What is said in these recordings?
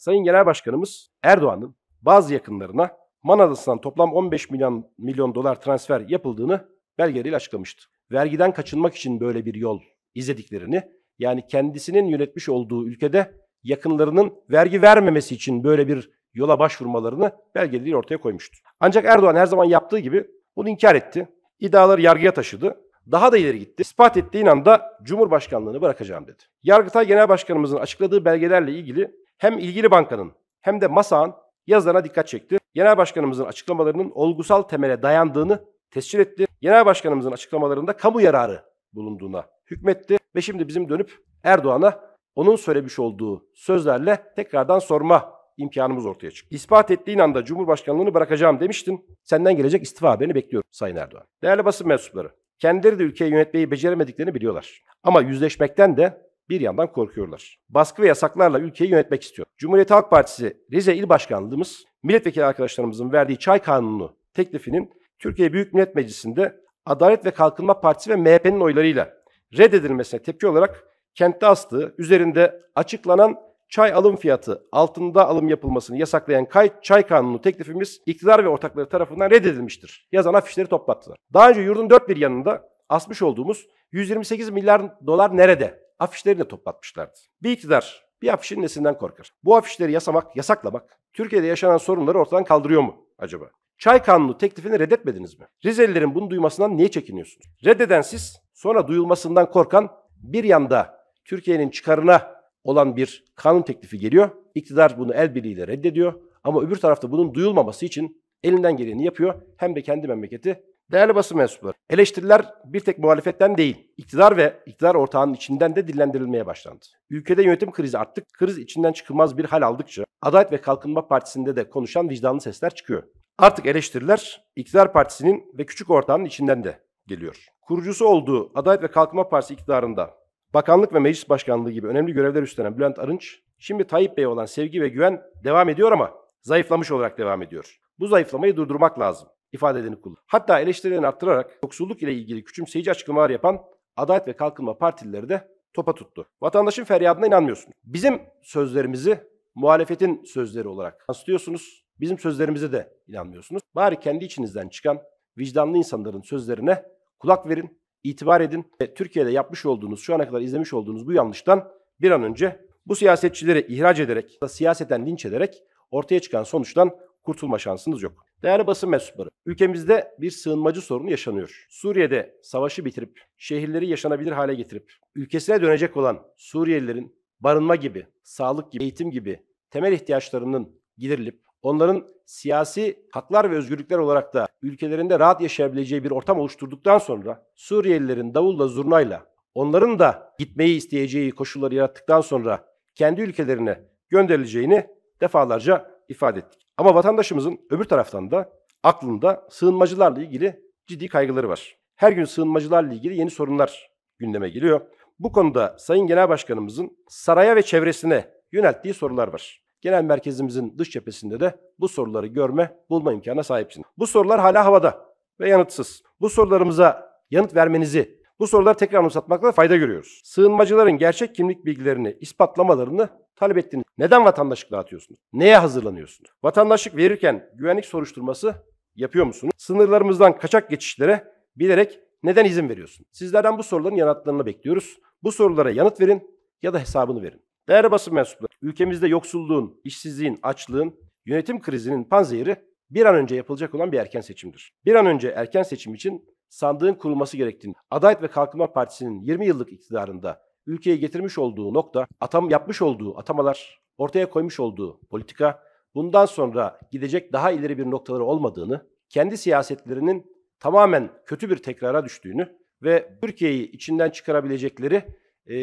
Sayın Genel Başkanımız Erdoğan'ın bazı yakınlarına Man Adası'ndan toplam 15 milyon milyon dolar transfer yapıldığını belgeleriyle açıklamıştı. Vergiden kaçınmak için böyle bir yol izlediklerini, yani kendisinin yönetmiş olduğu ülkede yakınlarının vergi vermemesi için böyle bir yola başvurmalarını belgeleriyle ortaya koymuştu. Ancak Erdoğan her zaman yaptığı gibi bunu inkar etti. İddiaları yargıya taşıdı. Daha da ileri gitti. İspat ettiğin anda Cumhurbaşkanlığını bırakacağım dedi. Yargıtay Genel Başkanımızın açıkladığı belgelerle ilgili hem ilgili bankanın hem de MASA'nın yazılarına dikkat çekti. Genel başkanımızın açıklamalarının olgusal temele dayandığını tescil etti. Genel başkanımızın açıklamalarında kamu yararı bulunduğuna hükmetti ve şimdi bizim dönüp Erdoğan'a onun söylemiş olduğu sözlerle tekrardan sorma imkanımız ortaya çıktı. İspat ettiğin anda Cumhurbaşkanlığını bırakacağım demiştin. Senden gelecek istifa haberini bekliyorum Sayın Erdoğan. Değerli basın mensupları, kendileri de ülkeyi yönetmeyi beceremediklerini biliyorlar. Ama yüzleşmekten de bir yandan korkuyorlar. Baskı ve yasaklarla ülkeyi yönetmek istiyor. Cumhuriyet Halk Partisi Rize İl Başkanlığımız milletvekili arkadaşlarımızın verdiği çay kanunu teklifinin Türkiye Büyük Millet Meclisi'nde Adalet ve Kalkınma Partisi ve MHP'nin oylarıyla reddedilmesine tepki olarak kentte astığı üzerinde açıklanan çay alım fiyatı altında alım yapılmasını yasaklayan kay, çay kanunu teklifimiz iktidar ve ortakları tarafından reddedilmiştir. Yazan afişleri toplattılar. Daha önce yurdun dört bir yanında asmış olduğumuz 128 milyar dolar nerede? afişleriyle toplatmışlardı. Bir iktidar bir afişin nesinden korkar? Bu afişleri yasamak, yasaklamak Türkiye'de yaşanan sorunları ortadan kaldırıyor mu acaba? Çay kanunu teklifini reddetmediniz mi? Rizelilerin bunu duymasından niye çekiniyorsunuz? Reddeden siz, sonra duyulmasından korkan bir yanda Türkiye'nin çıkarına olan bir kanun teklifi geliyor. İktidar bunu el birliğiyle reddediyor. Ama öbür tarafta bunun duyulmaması için elinden geleni yapıyor. Hem de kendi memleketi Değerli basın mensupları, eleştiriler bir tek muhalefetten değil, iktidar ve iktidar ortağının içinden de dillendirilmeye başlandı. Ülkede yönetim krizi arttık, kriz içinden çıkılmaz bir hal aldıkça Adalet ve Kalkınma Partisi'nde de konuşan vicdanlı sesler çıkıyor. Artık eleştiriler iktidar partisinin ve küçük ortağının içinden de geliyor. Kurucusu olduğu Adalet ve Kalkınma Partisi iktidarında bakanlık ve meclis başkanlığı gibi önemli görevler üstlenen Bülent Arınç, şimdi Tayyip Bey'e olan sevgi ve güven devam ediyor ama zayıflamış olarak devam ediyor. Bu zayıflamayı durdurmak lazım ifadelerini kullandı. Hatta eleştirilerini arttırarak yoksulluk ile ilgili küçümseyici açıklamalar yapan Adalet ve Kalkınma Partilileri de topa tuttu. Vatandaşın feryadına inanmıyorsunuz. Bizim sözlerimizi muhalefetin sözleri olarak yansıtıyorsunuz. Bizim sözlerimize de inanmıyorsunuz. Bari kendi içinizden çıkan vicdanlı insanların sözlerine kulak verin, itibar edin ve Türkiye'de yapmış olduğunuz, şu ana kadar izlemiş olduğunuz bu yanlıştan bir an önce bu siyasetçileri ihraç ederek, siyaseten linç ederek ortaya çıkan sonuçtan kurtulma şansınız yok. Değerli basın mensupları, ülkemizde bir sığınmacı sorunu yaşanıyor. Suriye'de savaşı bitirip, şehirleri yaşanabilir hale getirip, ülkesine dönecek olan Suriyelilerin barınma gibi, sağlık gibi, eğitim gibi temel ihtiyaçlarının giderilip, onların siyasi haklar ve özgürlükler olarak da ülkelerinde rahat yaşayabileceği bir ortam oluşturduktan sonra Suriyelilerin davulla zurnayla onların da gitmeyi isteyeceği koşulları yarattıktan sonra kendi ülkelerine gönderileceğini defalarca ifade ettik. Ama vatandaşımızın öbür taraftan da aklında sığınmacılarla ilgili ciddi kaygıları var. Her gün sığınmacılarla ilgili yeni sorunlar gündeme geliyor. Bu konuda Sayın Genel Başkanımızın saraya ve çevresine yönelttiği sorular var. Genel merkezimizin dış cephesinde de bu soruları görme, bulma imkanına sahipsiniz. Bu sorular hala havada ve yanıtsız. Bu sorularımıza yanıt vermenizi bu soruları tekrar anımsatmakta fayda görüyoruz. Sığınmacıların gerçek kimlik bilgilerini ispatlamalarını talep ettiğini neden vatandaşlık dağıtıyorsunuz? Neye hazırlanıyorsunuz? Vatandaşlık verirken güvenlik soruşturması yapıyor musunuz? Sınırlarımızdan kaçak geçişlere bilerek neden izin veriyorsun? Sizlerden bu soruların yanıtlarını bekliyoruz. Bu sorulara yanıt verin ya da hesabını verin. Değerli basın mensupları, ülkemizde yoksulluğun, işsizliğin, açlığın, yönetim krizinin panzehiri bir an önce yapılacak olan bir erken seçimdir. Bir an önce erken seçim için sandığın kurulması gerektiğini, Adalet ve Kalkınma Partisi'nin 20 yıllık iktidarında ülkeye getirmiş olduğu nokta, atam yapmış olduğu atamalar, ortaya koymuş olduğu politika, bundan sonra gidecek daha ileri bir noktaları olmadığını, kendi siyasetlerinin tamamen kötü bir tekrara düştüğünü ve Türkiye'yi içinden çıkarabilecekleri e,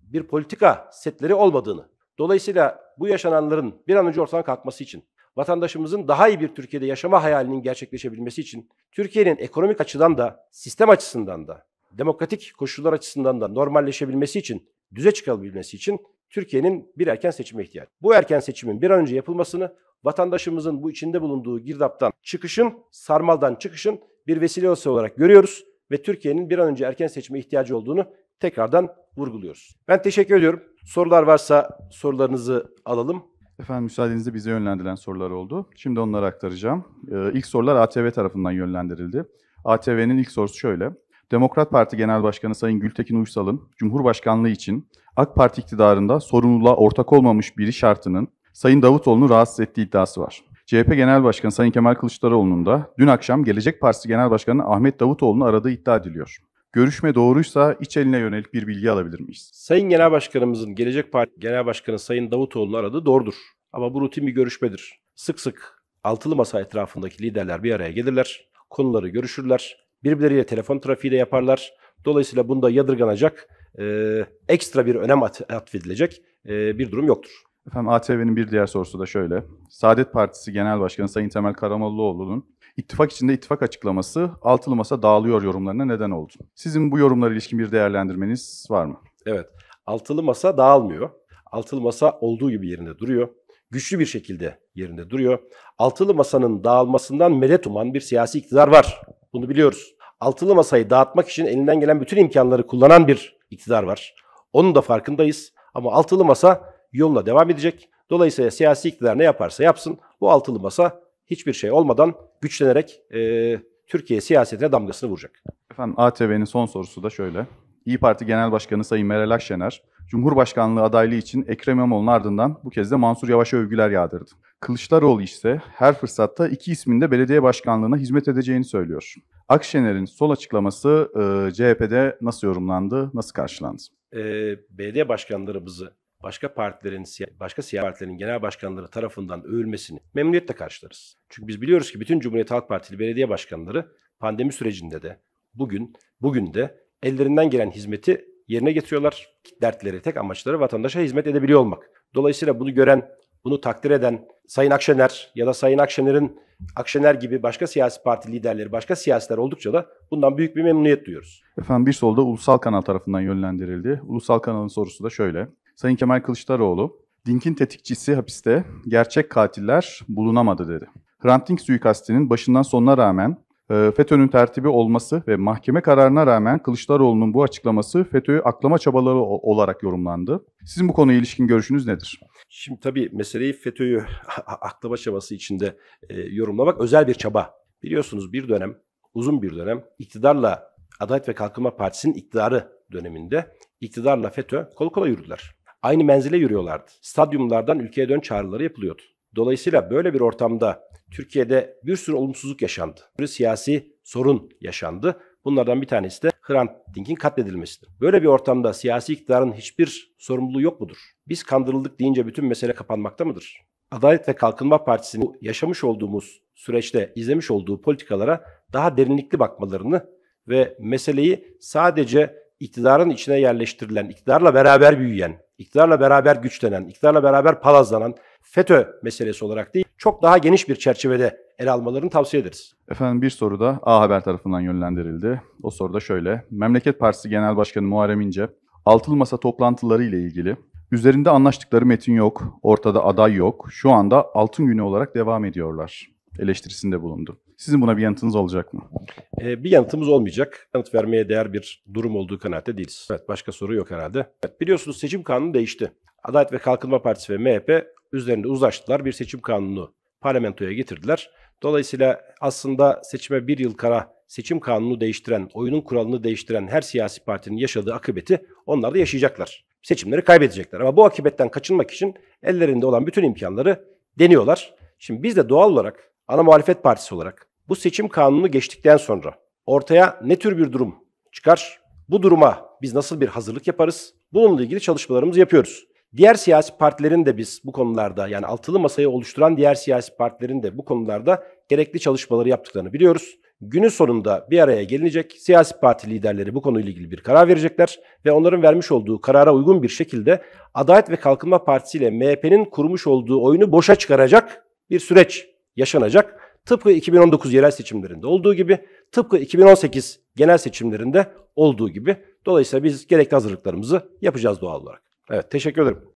bir politika setleri olmadığını. Dolayısıyla bu yaşananların bir an önce ortadan kalkması için vatandaşımızın daha iyi bir Türkiye'de yaşama hayalinin gerçekleşebilmesi için Türkiye'nin ekonomik açıdan da, sistem açısından da, demokratik koşullar açısından da normalleşebilmesi için, düze çıkabilmesi için Türkiye'nin bir erken seçime ihtiyacı. Bu erken seçimin bir an önce yapılmasını vatandaşımızın bu içinde bulunduğu girdaptan çıkışın, sarmaldan çıkışın bir vesile vesilesi olarak görüyoruz ve Türkiye'nin bir an önce erken seçime ihtiyacı olduğunu tekrardan vurguluyoruz. Ben teşekkür ediyorum. Sorular varsa sorularınızı alalım. Efendim müsaadenizle bize yönlendirilen sorular oldu. Şimdi onları aktaracağım. Ee, ilk sorular ATV tarafından yönlendirildi. ATV'nin ilk sorusu şöyle. Demokrat Parti Genel Başkanı Sayın Gültekin Uysal'ın Cumhurbaşkanlığı için AK Parti iktidarında sorumluluğa ortak olmamış biri şartının Sayın Davutoğlu'nu rahatsız ettiği iddiası var. CHP Genel Başkanı Sayın Kemal Kılıçdaroğlu'nun da dün akşam Gelecek Partisi Genel Başkanı Ahmet Davutoğlu'nu aradığı iddia ediliyor. Görüşme doğruysa iç eline yönelik bir bilgi alabilir miyiz? Sayın Genel Başkanımızın Gelecek Parti Genel Başkanı Sayın Davutoğlu'nu aradığı doğrudur. Ama bu rutin bir görüşmedir. Sık sık altılı masa etrafındaki liderler bir araya gelirler, konuları görüşürler, birbirleriyle telefon trafiği de yaparlar. Dolayısıyla bunda yadırganacak, e, ekstra bir önem at- atfedilecek e, bir durum yoktur. Efendim ATV'nin bir diğer sorusu da şöyle. Saadet Partisi Genel Başkanı Sayın Temel Karamollaoğlu'nun ittifak içinde ittifak açıklaması altılı masa dağılıyor yorumlarına neden oldu. Sizin bu yorumlara ilişkin bir değerlendirmeniz var mı? Evet. Altılı masa dağılmıyor. Altılı masa olduğu gibi yerinde duruyor. Güçlü bir şekilde yerinde duruyor. Altılı masanın dağılmasından medet uman bir siyasi iktidar var. Bunu biliyoruz. Altılı masayı dağıtmak için elinden gelen bütün imkanları kullanan bir iktidar var. Onun da farkındayız. Ama altılı masa yoluna devam edecek. Dolayısıyla siyasi iktidar ne yaparsa yapsın bu altılı masa hiçbir şey olmadan güçlenerek e, Türkiye siyasetine damgasını vuracak. Efendim ATV'nin son sorusu da şöyle. İyi Parti Genel Başkanı Sayın Meral Akşener, Cumhurbaşkanlığı adaylığı için Ekrem İmamoğlu'nun ardından bu kez de Mansur Yavaş'a övgüler yağdırdı. Kılıçdaroğlu ise her fırsatta iki ismin de belediye başkanlığına hizmet edeceğini söylüyor. Akşener'in sol açıklaması e, CHP'de nasıl yorumlandı, nasıl karşılandı? E, belediye başkanlarımızı başka partilerin, başka siyasi partilerin genel başkanları tarafından övülmesini memnuniyetle karşılarız. Çünkü biz biliyoruz ki bütün Cumhuriyet Halk Partili belediye başkanları pandemi sürecinde de bugün, bugün de ellerinden gelen hizmeti yerine getiriyorlar. Dertleri, tek amaçları vatandaşa hizmet edebiliyor olmak. Dolayısıyla bunu gören, bunu takdir eden Sayın Akşener ya da Sayın Akşener'in Akşener gibi başka siyasi parti liderleri, başka siyasiler oldukça da bundan büyük bir memnuniyet duyuyoruz. Efendim bir solda ulusal kanal tarafından yönlendirildi. Ulusal kanalın sorusu da şöyle. Sayın Kemal Kılıçdaroğlu, Dink'in tetikçisi hapiste, gerçek katiller bulunamadı dedi. Hrant Dink suikastinin başından sonuna rağmen e, FETÖ'nün tertibi olması ve mahkeme kararına rağmen Kılıçdaroğlu'nun bu açıklaması FETÖ'yü aklama çabaları olarak yorumlandı. Sizin bu konuya ilişkin görüşünüz nedir? Şimdi tabii meseleyi FETÖ'yü aklama çabası içinde e, yorumlamak özel bir çaba. Biliyorsunuz bir dönem, uzun bir dönem iktidarla Adalet ve Kalkınma Partisi'nin iktidarı döneminde iktidarla FETÖ kol kola yürüdüler aynı menzile yürüyorlardı. Stadyumlardan ülkeye dön çağrıları yapılıyordu. Dolayısıyla böyle bir ortamda Türkiye'de bir sürü olumsuzluk yaşandı. Bir siyasi sorun yaşandı. Bunlardan bir tanesi de Hrant Dink'in katledilmesidir. Böyle bir ortamda siyasi iktidarın hiçbir sorumluluğu yok mudur? Biz kandırıldık deyince bütün mesele kapanmakta mıdır? Adalet ve Kalkınma Partisi'nin yaşamış olduğumuz süreçte izlemiş olduğu politikalara daha derinlikli bakmalarını ve meseleyi sadece iktidarın içine yerleştirilen, iktidarla beraber büyüyen, iktidarla beraber güçlenen, iktidarla beraber palazlanan FETÖ meselesi olarak değil, çok daha geniş bir çerçevede ele almalarını tavsiye ederiz. Efendim bir soru da A Haber tarafından yönlendirildi. O soru da şöyle. Memleket Partisi Genel Başkanı Muharrem İnce, altılı masa toplantıları ile ilgili üzerinde anlaştıkları metin yok, ortada aday yok, şu anda altın günü olarak devam ediyorlar eleştirisinde bulundu. Sizin buna bir yanıtınız olacak mı? Ee, bir yanıtımız olmayacak. Yanıt vermeye değer bir durum olduğu kanaatte değiliz. Evet başka soru yok herhalde. Evet, biliyorsunuz seçim kanunu değişti. Adalet ve Kalkınma Partisi ve MHP üzerinde uzlaştılar. Bir seçim kanunu parlamentoya getirdiler. Dolayısıyla aslında seçime bir yıl kara seçim kanunu değiştiren, oyunun kuralını değiştiren her siyasi partinin yaşadığı akıbeti onlar da yaşayacaklar. Seçimleri kaybedecekler ama bu akıbetten kaçınmak için ellerinde olan bütün imkanları deniyorlar. Şimdi biz de doğal olarak ana muhalefet partisi olarak bu seçim kanunu geçtikten sonra ortaya ne tür bir durum çıkar? Bu duruma biz nasıl bir hazırlık yaparız? Bununla ilgili çalışmalarımızı yapıyoruz. Diğer siyasi partilerin de biz bu konularda yani altılı masayı oluşturan diğer siyasi partilerin de bu konularda gerekli çalışmaları yaptıklarını biliyoruz. Günün sonunda bir araya gelinecek. Siyasi parti liderleri bu konuyla ilgili bir karar verecekler ve onların vermiş olduğu karara uygun bir şekilde Adalet ve Kalkınma Partisi ile MHP'nin kurmuş olduğu oyunu boşa çıkaracak bir süreç yaşanacak. Tıpkı 2019 yerel seçimlerinde olduğu gibi, tıpkı 2018 genel seçimlerinde olduğu gibi. Dolayısıyla biz gerekli hazırlıklarımızı yapacağız doğal olarak. Evet, teşekkür ederim.